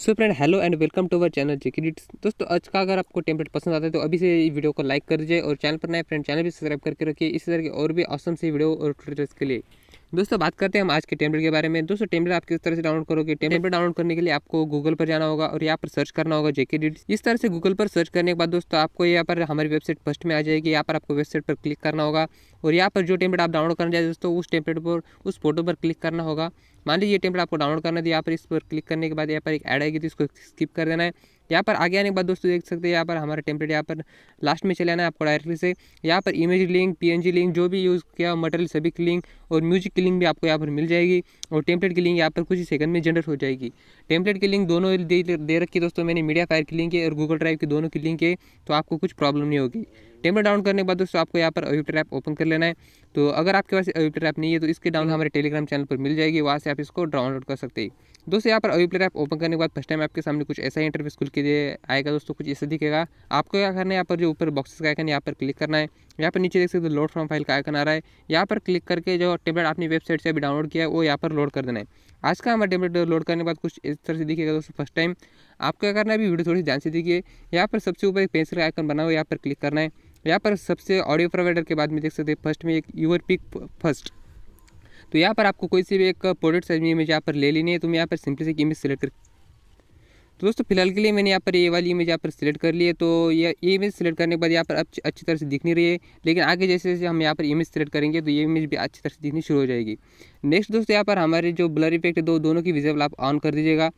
so friend hello and welcome to our channel डिट्स दोस्तों आज का अगर आपको टेम्पलेट पसंद आता है तो अभी से वीडियो को लाइक कर दीजिए और चैनल पर नए फ्रेंड चैनल भी सब्सक्राइब करके रखिए इस तरह के और भी ऑसम से वीडियो और ट्यूटर्स के लिए दोस्तों बात करते हैं हम आज के टेम्पलेट के बारे में दोस्तों टेम्पलेट आप किस तरह से डाउनलोड करोगे टेम्पलेट डाउनलोड करने के लिए आपको गूगल पर जाना होगा और यहाँ पर सर्च करना होगा जेके डिट्स इस तरह से गूगल पर सर्च करने के बाद दोस्तों आपको यहाँ पर हमारी वेबसाइट फर्स्ट में आ जाएगी यहाँ पर आपको वेबसाइट पर क्लिक करना होगा और यहाँ पर जो टेम्पलेट आप डाउनलोड करना चाहिए दोस्तों उस टेम्पलेट पर उस फोटो पर क्लिक करना होगा मान लीजिए टेम्पलेट आपको डाउनलोड करना है तो यहाँ पर इस पर क्लिक करने के बाद यहाँ पर एक ऐड आएगी तो इसको स्किप कर देना है यहाँ पर आगे आने के बाद दोस्तों देख सकते हैं यहाँ पर हमारा टेम्पलेट यहाँ पर लास्ट में चले आना है आपको डायरेक्टली से यहाँ पर इमेज लिंक पीएनजी लिंक जो भी यूज़ किया मटेरियल सभी की लिंक और म्यूजिक की लिंक भी आपको यहाँ पर मिल जाएगी और टेम्पलेट की लिंक यहाँ पर कुछ ही सेकंड में जनरेट हो जाएगी टेम्पलेट की लिंक दोनों दे, दे रखी दोस्तों मैंने मीडिया फायर की लिंक है और गूगल ड्राइव की दोनों की लिंक है तो आपको कुछ प्रॉब्लम नहीं होगी टेम्पर डाउन करने के बाद दोस्तों आपको यहाँ पर अविप्टर ऐप ओपन कर लेना है तो अगर आपके पास अविप्टर ऐप नहीं है तो इसके डाउन हमारे टेलीग्राम चैनल पर मिल जाएगी वहाँ से आप इसको डाउनलोड कर सकते हैं दोस्तों यहाँ पर अभी ऐप ओपन करने के बाद फर्स्ट टाइम आपके सामने कुछ ऐसा ही इंटरव्यूस खुल के आएगा दोस्तों कुछ ऐसा दिखेगा आपको क्या करना है यहाँ पर जो ऊपर बॉक्सेस का आइकन यहाँ पर क्लिक करना है यहाँ पर नीचे देख सकते हो लोड फ्रॉम फाइल का आइकन आ रहा है यहाँ पर क्लिक करके जो टेबलेट आपने वेबसाइट से अभी डाउनलोड किया है वो यहाँ पर लोड कर देना है आज का हमारा टेबलेट लोड करने के बाद कुछ इस तरह से दिखेगा दोस्तों फर्स्ट टाइम आपको क्या करना है अभी वीडियो थोड़ी ध्यान से दिखिए यहाँ पर सबसे ऊपर एक पेंसिल का आइकन बना हुआ है यहाँ पर क्लिक करना है तो यहाँ पर सबसे ऑडियो प्रोवाइडर के बाद में देख सकते हैं फर्स्ट में एक यूर पिक फर्स्ट तो यहाँ पर आपको कोई से भी एक प्रोडक्ट साइज में इमेज यहाँ पर ले लेनी है तो मैं यहाँ पर सिंपली से एक इमेज सेलेक्ट कर तो दोस्तों फिलहाल के लिए मैंने यहाँ पर ये वाली इमेज यहाँ पर सिलेक्ट कर ली है तो ये इमेज सेलेक्ट करने के बाद यहाँ पर अच्छी तरह से दिख नहीं रही है लेकिन आगे जैसे जैसे हम यहाँ पर इमेज सेलेक्ट करेंगे तो ये इमेज भी अच्छी तरह से दिखनी शुरू हो जाएगी नेक्स्ट दोस्तों यहाँ पर हमारे जो ब्लर इफेक्ट है दो दोनों की विजेबल आप ऑन कर दीजिएगा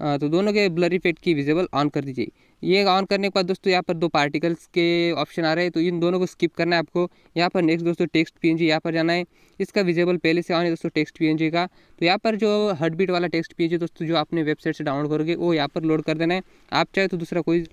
तो दोनों के ब्लर इफेक्ट की विजिबल ऑन कर दीजिए ये ऑन करने के बाद दोस्तों यहाँ पर दो पार्टिकल्स के ऑप्शन आ रहे हैं तो इन दोनों को स्किप करना है आपको यहाँ पर नेक्स्ट दोस्तों टेक्स्ट पी एन यहाँ पर जाना है इसका विजिबल पहले से ऑन है दोस्तों टेक्स्ट पी का तो यहाँ पर जो हर्ट बीट वाला टेक्स्ट पी दोस्तों जो आपने वेबसाइट से डाउनलोड करोगे वो यहाँ पर लोड कर देना है आप चाहे तो दूसरा कोई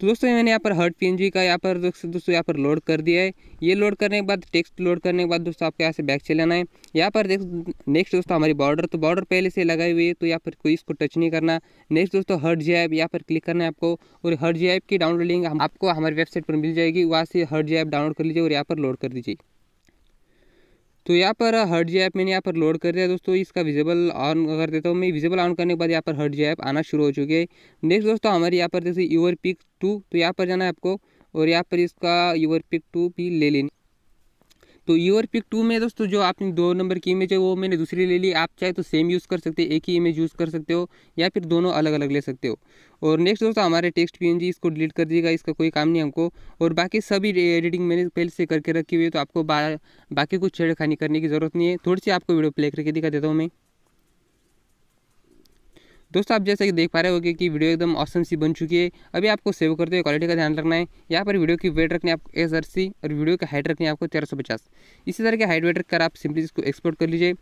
तो दोस्तों मैंने यहाँ पर हर्ट पीएनजी का यहाँ पर दोस्तों यहाँ पर लोड कर दिया है ये लोड करने के बाद टेक्स्ट लोड करने के बाद दोस्तों आपको यहाँ से बैक चले आना है यहाँ पर देख नेक्स्ट दोस्तों हमारी बॉर्डर तो बॉर्डर पहले से लगाई हुई है तो यहाँ पर कोई इसको टच नहीं करना नेक्स्ट दोस्तों हर्ट जी ऐप यहाँ पर क्लिक करना है आपको और हर्ट जी ऐप की डाउनलोड लिंक आपको हमारी वेबसाइट पर मिल जाएगी वहाँ से हर्ट जी ऐप डाउनलोड कर लीजिए और यहाँ पर लोड कर दीजिए तो यहाँ पर हर्ट जी ऐप मैंने यहाँ पर लोड कर दिया दोस्तों इसका विजिबल ऑन कर देता हूँ मैं विजिबल ऑन करने के बाद यहाँ पर हर्ट जी ऐप आना शुरू हो चुकी है नेक्स्ट दोस्तों हमारे यहाँ पर जैसे यूवर पिक टू तो यहाँ पर जाना है आपको और यहाँ पर इसका यूवर पिक टू भी ले लेनी तो यूर पिक टू में दोस्तों जो आपने दो नंबर की इमेज है वो मैंने दूसरी ले ली आप चाहे तो सेम यूज़ कर सकते हो एक ही इमेज यूज़ कर सकते हो या फिर दोनों अलग अलग ले सकते हो और नेक्स्ट दोस्तों हमारे टेक्स्ट पी इसको डिलीट कर दीजिएगा इसका कोई काम नहीं हमको और बाकी सभी एडिटिंग मैंने पहले से करके रखी हुई है तो आपको बा, बाकी कुछ छेड़खानी करने की ज़रूरत नहीं है थोड़ी सी आपको वीडियो प्ले करके दिखा देता हूँ मैं दोस्तों आप जैसे कि देख पा रहे हो कि वीडियो एकदम ऑसम सी बन चुकी है अभी आपको सेव करते हुए क्वालिटी का ध्यान रखना है यहाँ पर वीडियो की वेट रखनी है आपको एक सी और वीडियो की हाइट रखनी है आपको तेरह सौ पचास इसी तरह के हाइट वेट रखकर आप सिंपली इसको एक्सपोर्ट कर लीजिए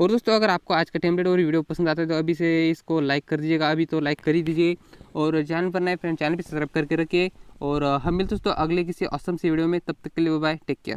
और दोस्तों अगर आपको आज का टेम्पलेट और वीडियो पसंद आता है तो अभी से इसको लाइक कर दीजिएगा अभी तो लाइक कर ही दीजिए और चैनल पर नए फ्रेंड चैनल भी सब्सक्राइब करके रखिए और हम हाँ, मिलते दोस्तों अगले किसी असम सी वीडियो में तब तक के लिए बाय टेक केयर